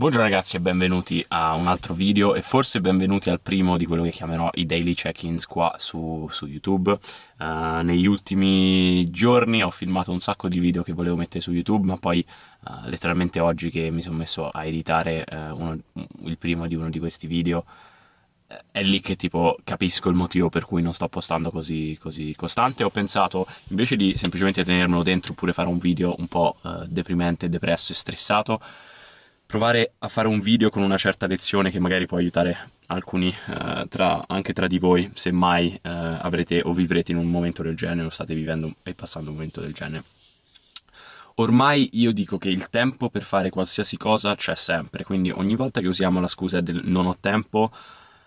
Buongiorno ragazzi e benvenuti a un altro video e forse benvenuti al primo di quello che chiamerò i daily check-ins qua su, su YouTube. Uh, negli ultimi giorni ho filmato un sacco di video che volevo mettere su YouTube ma poi uh, letteralmente oggi che mi sono messo a editare uh, uno, il primo di uno di questi video è lì che tipo capisco il motivo per cui non sto postando così, così costante. Ho pensato invece di semplicemente tenermelo dentro oppure fare un video un po' deprimente, depresso e stressato provare a fare un video con una certa lezione che magari può aiutare alcuni eh, tra, anche tra di voi se mai eh, avrete o vivrete in un momento del genere o state vivendo e passando un momento del genere. Ormai io dico che il tempo per fare qualsiasi cosa c'è sempre, quindi ogni volta che usiamo la scusa del non ho tempo,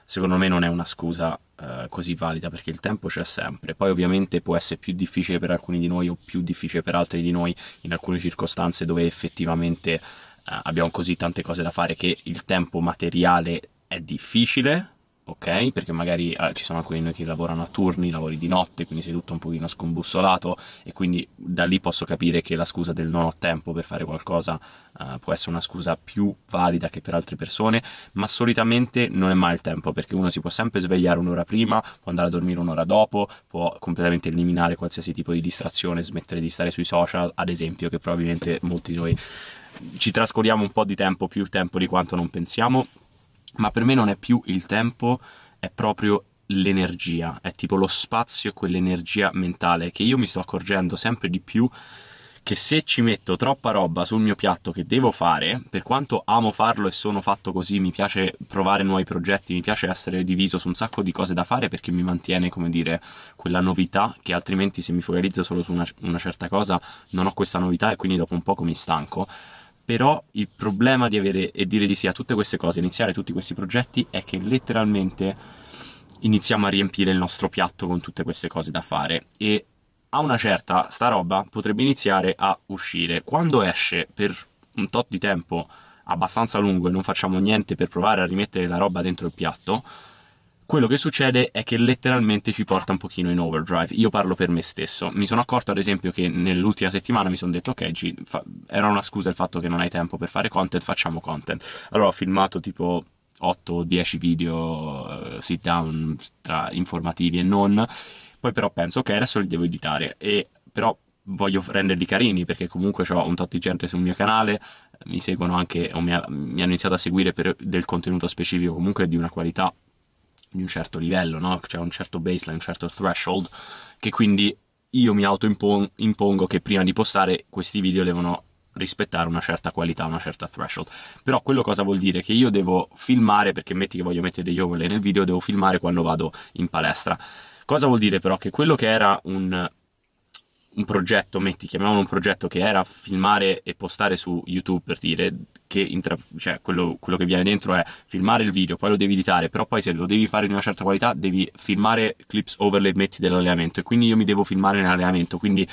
secondo me non è una scusa eh, così valida perché il tempo c'è sempre. Poi ovviamente può essere più difficile per alcuni di noi o più difficile per altri di noi in alcune circostanze dove effettivamente eh, abbiamo così tante cose da fare che il tempo materiale è difficile ok? Perché magari eh, ci sono alcuni di noi che lavorano a turni, lavori di notte, quindi sei tutto un pochino scombussolato e quindi da lì posso capire che la scusa del non ho tempo per fare qualcosa eh, può essere una scusa più valida che per altre persone, ma solitamente non è mai il tempo perché uno si può sempre svegliare un'ora prima, può andare a dormire un'ora dopo, può completamente eliminare qualsiasi tipo di distrazione, smettere di stare sui social, ad esempio, che probabilmente molti di noi ci trascorriamo un po' di tempo, più tempo di quanto non pensiamo ma per me non è più il tempo, è proprio l'energia, è tipo lo spazio e quell'energia mentale che io mi sto accorgendo sempre di più che se ci metto troppa roba sul mio piatto che devo fare, per quanto amo farlo e sono fatto così, mi piace provare nuovi progetti, mi piace essere diviso su un sacco di cose da fare perché mi mantiene, come dire, quella novità che altrimenti se mi focalizzo solo su una, una certa cosa non ho questa novità e quindi dopo un poco mi stanco però il problema di avere e dire di sì a tutte queste cose, iniziare tutti questi progetti, è che letteralmente iniziamo a riempire il nostro piatto con tutte queste cose da fare e a una certa sta roba potrebbe iniziare a uscire. Quando esce per un tot di tempo abbastanza lungo e non facciamo niente per provare a rimettere la roba dentro il piatto, quello che succede è che letteralmente ci porta un pochino in overdrive. Io parlo per me stesso. Mi sono accorto, ad esempio, che nell'ultima settimana mi sono detto: Ok, G, fa- era una scusa il fatto che non hai tempo per fare content, facciamo content. Allora ho filmato tipo 8-10 video uh, sit down tra informativi e non. Poi però penso, ok, adesso li devo editare. E però voglio renderli carini perché comunque ho un tot di gente sul mio canale mi seguono anche o mi, ha, mi hanno iniziato a seguire per del contenuto specifico comunque di una qualità di un certo livello, no? C'è cioè un certo baseline, un certo threshold, che quindi io mi autoimpongo che prima di postare questi video devono rispettare una certa qualità, una certa threshold. Però quello cosa vuol dire? Che io devo filmare, perché metti che voglio mettere degli overlay nel video, devo filmare quando vado in palestra. Cosa vuol dire però? Che quello che era un un progetto, metti, chiamiamolo un progetto che era filmare e postare su YouTube per dire che intra- cioè, quello, quello, che viene dentro è filmare il video, poi lo devi editare, però poi se lo devi fare in una certa qualità devi filmare clips overlay, metti dell'allenamento e quindi io mi devo filmare nell'allenamento, quindi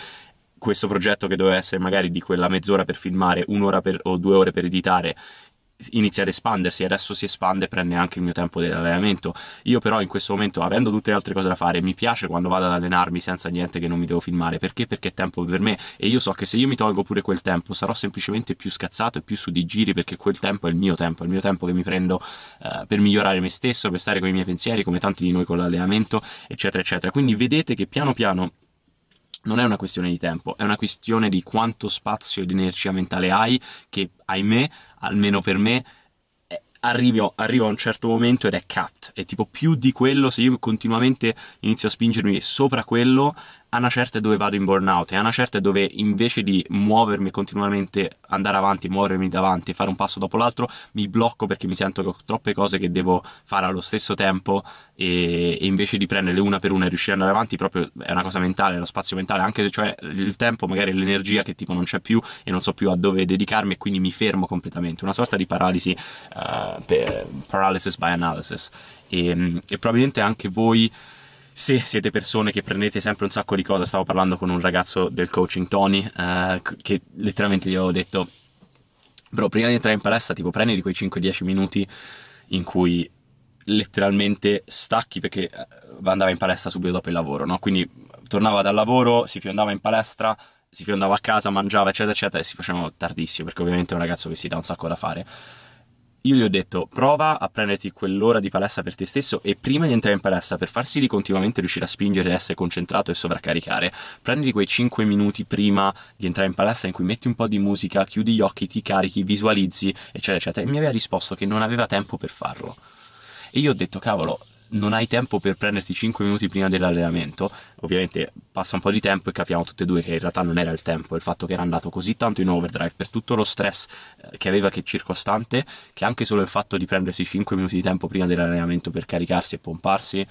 questo progetto che doveva essere magari di quella mezz'ora per filmare, un'ora per, o due ore per editare inizia ad espandersi, adesso si espande e prende anche il mio tempo dell'allenamento. Io però in questo momento, avendo tutte le altre cose da fare, mi piace quando vado ad allenarmi senza niente che non mi devo filmare, perché? Perché è tempo per me e io so che se io mi tolgo pure quel tempo sarò semplicemente più scazzato e più su di giri perché quel tempo è il mio tempo, è il mio tempo che mi prendo eh, per migliorare me stesso, per stare con i miei pensieri, come tanti di noi con l'allenamento, eccetera, eccetera. Quindi vedete che piano piano non è una questione di tempo, è una questione di quanto spazio ed energia mentale hai, che ahimè, almeno per me, arrivo, arrivo a un certo momento ed è capped. è tipo più di quello, se io continuamente inizio a spingermi sopra quello, a una certa è dove vado in burnout, e a una certa è dove invece di muovermi continuamente, andare avanti, muovermi davanti, fare un passo dopo l'altro, mi blocco perché mi sento che ho troppe cose che devo fare allo stesso tempo e, e invece di prenderle una per una e riuscire ad andare avanti, proprio è una cosa mentale, è lo spazio mentale, anche se cioè il tempo, magari l'energia che tipo non c'è più e non so più a dove dedicarmi e quindi mi fermo completamente, una sorta di paralisi, uh, per, paralysis by analysis. E, ehm, e probabilmente anche voi se siete persone che prendete sempre un sacco di cose, stavo parlando con un ragazzo del coaching Tony, eh, che letteralmente gli avevo detto, bro, prima di entrare in palestra, tipo prendi di quei 5-10 minuti in cui letteralmente stacchi perché eh, andava in palestra subito dopo il lavoro, no? Quindi tornava dal lavoro, si fiondava in palestra, si fiondava a casa, mangiava, eccetera, eccetera, e si faceva tardissimo perché ovviamente è un ragazzo che si dà un sacco da fare. Io gli ho detto prova a prenderti quell'ora di palestra per te stesso e prima di entrare in palestra per far sì di continuamente riuscire a spingere, essere concentrato e sovraccaricare, prenditi quei 5 minuti prima di entrare in palestra in cui metti un po' di musica, chiudi gli occhi, ti carichi, visualizzi, eccetera, eccetera. E mi aveva risposto che non aveva tempo per farlo. E io ho detto, cavolo, non hai tempo per prenderti 5 minuti prima dell'allenamento, ovviamente passa un po' di tempo e capiamo tutte e due che in realtà non era il tempo, il fatto che era andato così tanto in overdrive per tutto lo stress eh, che aveva che circostante, che anche solo il fatto di prendersi 5 minuti di tempo prima dell'allenamento per caricarsi e pomparsi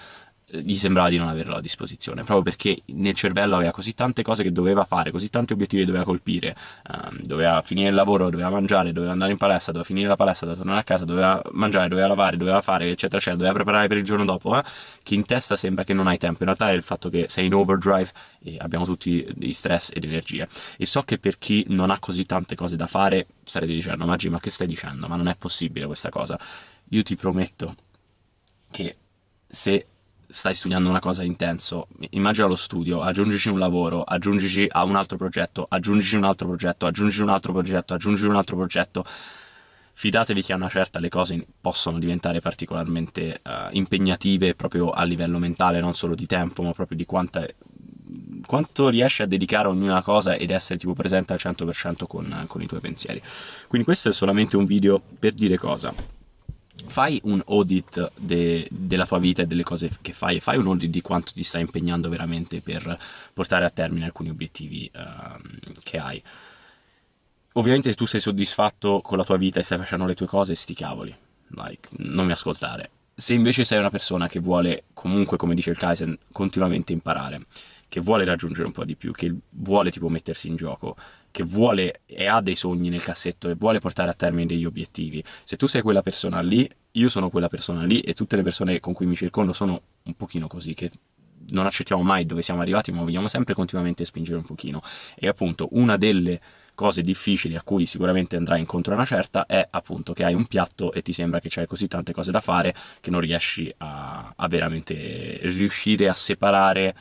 gli sembrava di non averlo a disposizione, proprio perché nel cervello aveva così tante cose che doveva fare, così tanti obiettivi che doveva colpire, um, doveva finire il lavoro, doveva mangiare, doveva andare in palestra, doveva finire la palestra, doveva tornare a casa, doveva mangiare, doveva lavare, doveva fare, eccetera, eccetera, doveva preparare per il giorno dopo, eh, che in testa sembra che non hai tempo, in realtà è il fatto che sei in overdrive e abbiamo tutti dei stress ed energie. E so che per chi non ha così tante cose da fare, starete dicendo, Maggi, ma che stai dicendo? Ma non è possibile questa cosa. Io ti prometto che se stai studiando una cosa intenso, immagina lo studio, aggiungici un lavoro, aggiungici a un altro progetto, aggiungici un altro progetto, aggiungici un altro progetto, aggiungi un altro progetto. Fidatevi che a una certa le cose possono diventare particolarmente uh, impegnative proprio a livello mentale, non solo di tempo, ma proprio di quanta, quanto riesci a dedicare a ognuna cosa ed essere tipo presente al 100% con, con i tuoi pensieri. Quindi questo è solamente un video per dire cosa fai un audit de, della tua vita e delle cose che fai e fai un audit di quanto ti stai impegnando veramente per portare a termine alcuni obiettivi uh, che hai. Ovviamente se tu sei soddisfatto con la tua vita e stai facendo le tue cose, sti cavoli, like, non mi ascoltare. Se invece sei una persona che vuole comunque, come dice il Kaizen, continuamente imparare, che vuole raggiungere un po' di più, che vuole tipo mettersi in gioco, che vuole e ha dei sogni nel cassetto e vuole portare a termine degli obiettivi. Se tu sei quella persona lì, io sono quella persona lì e tutte le persone con cui mi circondo sono un pochino così, che non accettiamo mai dove siamo arrivati, ma vogliamo sempre continuamente spingere un pochino. E appunto una delle cose difficili a cui sicuramente andrai incontro a una certa è appunto che hai un piatto e ti sembra che c'hai così tante cose da fare che non riesci a, a veramente riuscire a separare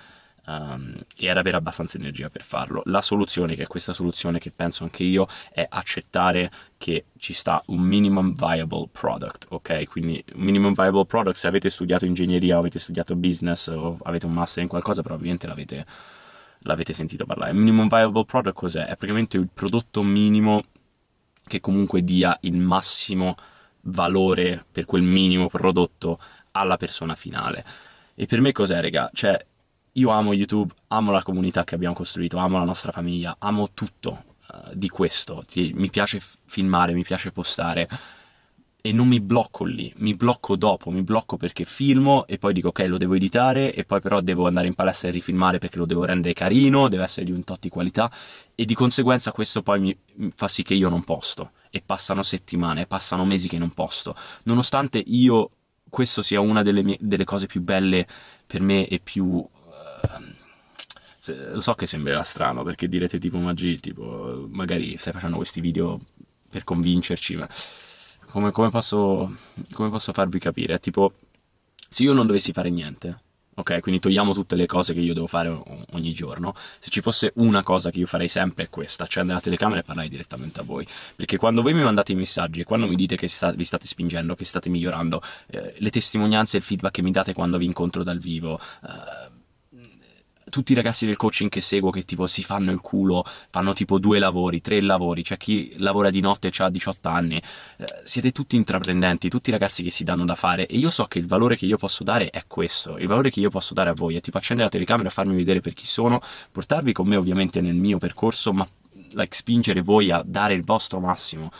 um, e ad avere abbastanza energia per farlo. La soluzione, che è questa soluzione che penso anche io, è accettare che ci sta un minimum viable product, ok? Quindi un minimum viable product, se avete studiato ingegneria o avete studiato business o avete un master in qualcosa, probabilmente l'avete, l'avete sentito parlare. Minimum viable product cos'è? È praticamente il prodotto minimo che comunque dia il massimo valore per quel minimo prodotto alla persona finale. E per me cos'è, raga? Cioè, io amo YouTube, amo la comunità che abbiamo costruito, amo la nostra famiglia, amo tutto uh, di questo. Ti, mi piace f- filmare, mi piace postare e non mi blocco lì, mi blocco dopo, mi blocco perché filmo e poi dico ok lo devo editare e poi però devo andare in palestra e rifilmare perché lo devo rendere carino, deve essere di un tot di qualità e di conseguenza questo poi mi, mi fa sì che io non posto e passano settimane, passano mesi che non posto, nonostante io questo sia una delle, mie, delle cose più belle per me e più lo so che sembrerà strano perché direte tipo magi, tipo magari stai facendo questi video per convincerci, ma come, come, posso, come posso farvi capire? È tipo, se io non dovessi fare niente, ok? Quindi togliamo tutte le cose che io devo fare ogni giorno. Se ci fosse una cosa che io farei sempre è questa, cioè accendere la telecamera e parlare direttamente a voi. Perché quando voi mi mandate i messaggi e quando mi dite che sta, vi state spingendo, che state migliorando, eh, le testimonianze e il feedback che mi date quando vi incontro dal vivo, eh, tutti i ragazzi del coaching che seguo che tipo si fanno il culo, fanno tipo due lavori, tre lavori, c'è cioè chi lavora di notte e ha 18 anni, eh, siete tutti intraprendenti, tutti ragazzi che si danno da fare e io so che il valore che io posso dare è questo, il valore che io posso dare a voi è tipo accendere la telecamera, farmi vedere per chi sono, portarvi con me ovviamente nel mio percorso, ma like, spingere voi a dare il vostro massimo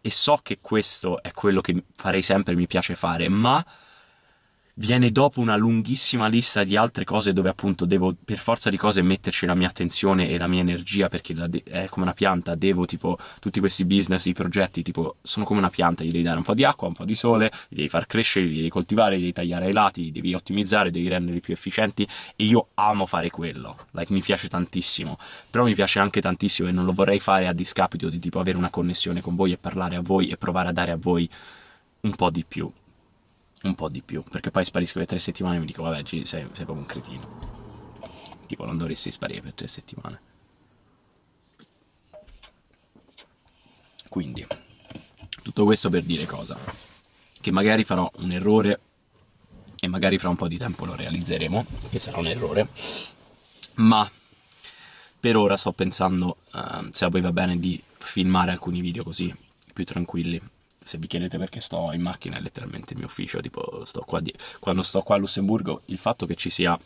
e so che questo è quello che farei sempre, mi piace fare, ma viene dopo una lunghissima lista di altre cose dove appunto devo per forza di cose metterci la mia attenzione e la mia energia perché è come una pianta, devo tipo tutti questi business, i progetti tipo sono come una pianta, gli devi dare un po' di acqua, un po' di sole, li devi far crescere, li devi coltivare, li devi tagliare ai lati, li devi ottimizzare, devi renderli più efficienti e io amo fare quello, like mi piace tantissimo, però mi piace anche tantissimo e non lo vorrei fare a discapito di tipo avere una connessione con voi e parlare a voi e provare a dare a voi un po' di più un po' di più, perché poi sparisco per tre settimane e mi dico, vabbè, Gigi, sei, sei proprio un cretino. Tipo, non dovresti sparire per tre settimane. Quindi, tutto questo per dire cosa? Che magari farò un errore e magari fra un po' di tempo lo realizzeremo, che sarà un errore, ma per ora sto pensando, uh, se a voi va bene, di filmare alcuni video così, più tranquilli, se vi chiedete perché sto in macchina è letteralmente il mio ufficio, tipo sto qua di... quando sto qua a Lussemburgo il fatto che ci sia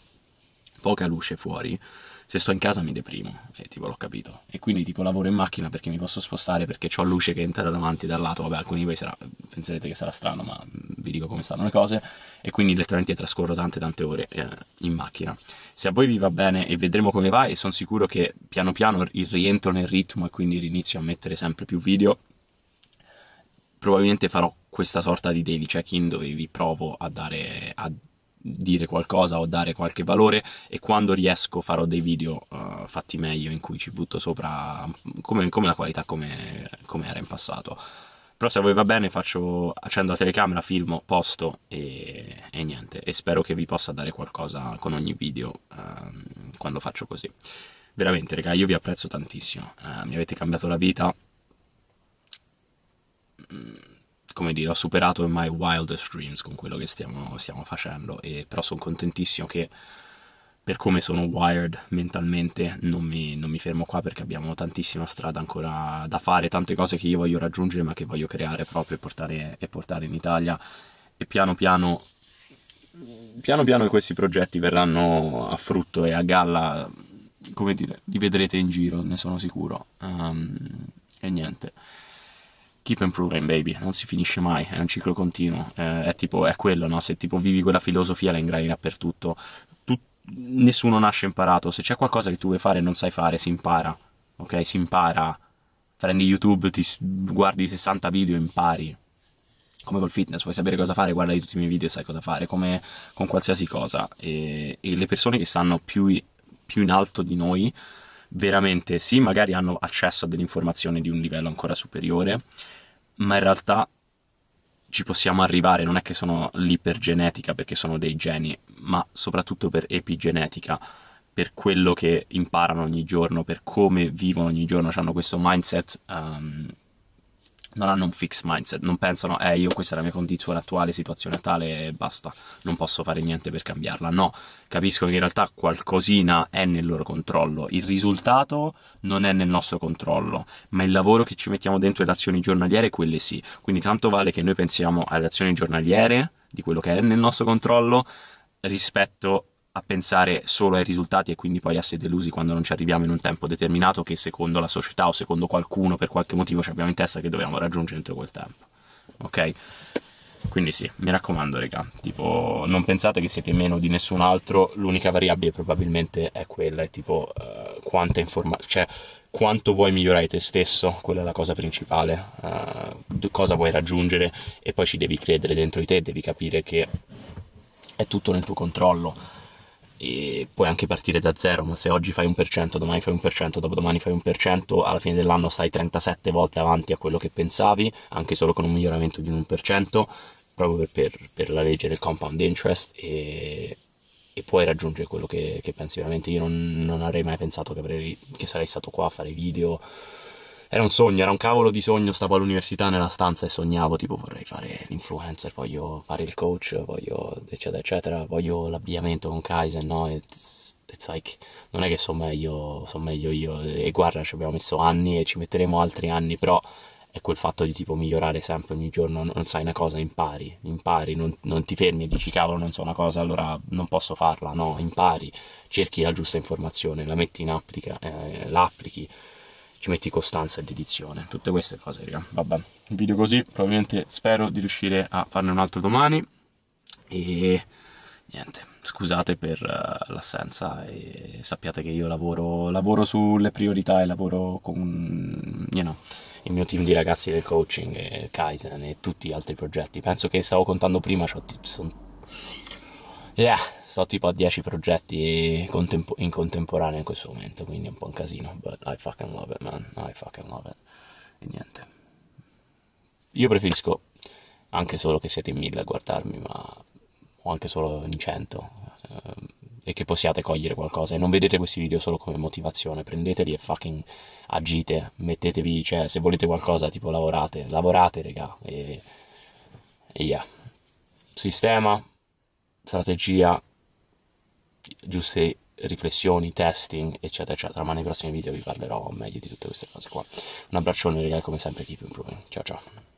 poca luce fuori, se sto in casa mi deprimo, e eh, tipo l'ho capito, e quindi tipo lavoro in macchina perché mi posso spostare perché ho luce che entra davanti dal lato, vabbè alcuni di voi sarà... penserete che sarà strano ma vi dico come stanno le cose, e quindi letteralmente trascorro tante tante ore eh, in macchina. Se a voi vi va bene e vedremo come va e sono sicuro che piano piano rientro nel ritmo e quindi rinizio a mettere sempre più video probabilmente farò questa sorta di daily check-in dove vi provo a dare a dire qualcosa o dare qualche valore e quando riesco farò dei video uh, fatti meglio in cui ci butto sopra come, come la qualità come, come, era in passato però se a voi va bene faccio, accendo la telecamera, filmo, posto e, e, niente e spero che vi possa dare qualcosa con ogni video um, quando faccio così veramente raga io vi apprezzo tantissimo uh, mi avete cambiato la vita Mm, come dire, ho superato i my wildest dreams con quello che stiamo, stiamo facendo, e, però sono contentissimo che per come sono wired mentalmente non mi, non mi, fermo qua perché abbiamo tantissima strada ancora da fare, tante cose che io voglio raggiungere ma che voglio creare proprio e portare, e portare in Italia e piano piano, piano piano questi progetti verranno a frutto e a galla, come dire, li vedrete in giro, ne sono sicuro. Um, e niente keep improving baby, non si finisce mai, è un ciclo continuo, eh, è tipo, è quello, no? se tipo vivi quella filosofia la ingrani dappertutto, tu, nessuno nasce imparato, se c'è qualcosa che tu vuoi fare e non sai fare, si impara, ok? Si impara, prendi YouTube, ti guardi 60 video e impari, come col fitness, vuoi sapere cosa fare, guarda tutti i miei video e sai cosa fare, come con qualsiasi cosa, e, e le persone che stanno più, più in alto di noi veramente sì, magari hanno accesso a delle informazioni di un livello ancora superiore, ma in realtà ci possiamo arrivare, non è che sono lì per genetica perché sono dei geni, ma soprattutto per epigenetica, per quello che imparano ogni giorno, per come vivono ogni giorno, hanno questo mindset um, non hanno un fixed mindset, non pensano, eh, io questa è la mia condizione attuale, situazione attuale e basta, non posso fare niente per cambiarla. No, capiscono che in realtà qualcosina è nel loro controllo, il risultato non è nel nostro controllo, ma il lavoro che ci mettiamo dentro le azioni giornaliere, quelle sì. Quindi tanto vale che noi pensiamo alle azioni giornaliere, di quello che è nel nostro controllo, rispetto a pensare solo ai risultati e quindi poi a essere delusi quando non ci arriviamo in un tempo determinato che secondo la società o secondo qualcuno per qualche motivo ci abbiamo in testa che dobbiamo raggiungere entro quel tempo. Ok? Quindi sì, mi raccomando, raga, tipo non pensate che siete meno di nessun altro, l'unica variabile probabilmente è quella, è tipo uh, quanta informazione, cioè quanto vuoi migliorare te stesso, quella è la cosa principale, uh, cosa vuoi raggiungere e poi ci devi credere dentro di te, devi capire che è tutto nel tuo controllo e puoi anche partire da zero, ma se oggi fai un per cento, domani fai un per cento, dopodomani fai un per cento, alla fine dell'anno stai 37 volte avanti a quello che pensavi, anche solo con un miglioramento di un per cento, proprio per, per, la legge del compound interest e, e puoi raggiungere quello che, che pensi veramente. Io non, non, avrei mai pensato che, avrei, che sarei stato qua a fare video era un sogno, era un cavolo di sogno, stavo all'università nella stanza e sognavo, tipo vorrei fare l'influencer, voglio fare il coach, voglio eccetera eccetera, voglio l'abbigliamento con Kaizen, no? It's, it's like, non è che sono meglio, sono meglio io, e guarda ci abbiamo messo anni e ci metteremo altri anni, però è quel fatto di tipo migliorare sempre ogni giorno, non, non sai una cosa, impari, impari, non, non, ti fermi e dici cavolo non so una cosa, allora non posso farla, no, impari, cerchi la giusta informazione, la metti in applica, eh, l'applichi, ci metti costanza e dedizione, tutte queste cose, raga. Vabbè, un video così, probabilmente spero di riuscire a farne un altro domani e niente, scusate per uh, l'assenza e sappiate che io lavoro, lavoro, sulle priorità e lavoro con you know, il mio team di ragazzi del coaching, e Kaizen e tutti gli altri progetti. Penso che stavo contando prima, cioè, sono Yeah, sto tipo a 10 progetti contempo- in contemporanea in questo momento, quindi è un po' un casino, but I fucking love it, man. I fucking love it. E niente. Io preferisco anche solo che siete in mille a guardarmi, ma o anche solo in 100 ehm, e che possiate cogliere qualcosa e non vedete questi video solo come motivazione, prendeteli e fucking agite, mettetevi, cioè se volete qualcosa tipo lavorate, lavorate, regà. E, e yeah. Sistema strategia, giuste riflessioni, testing, eccetera, eccetera. Ma nei prossimi video vi parlerò meglio di tutte queste cose qua. Un abbraccione, ragazzi, come sempre, keep improving. Ciao, ciao.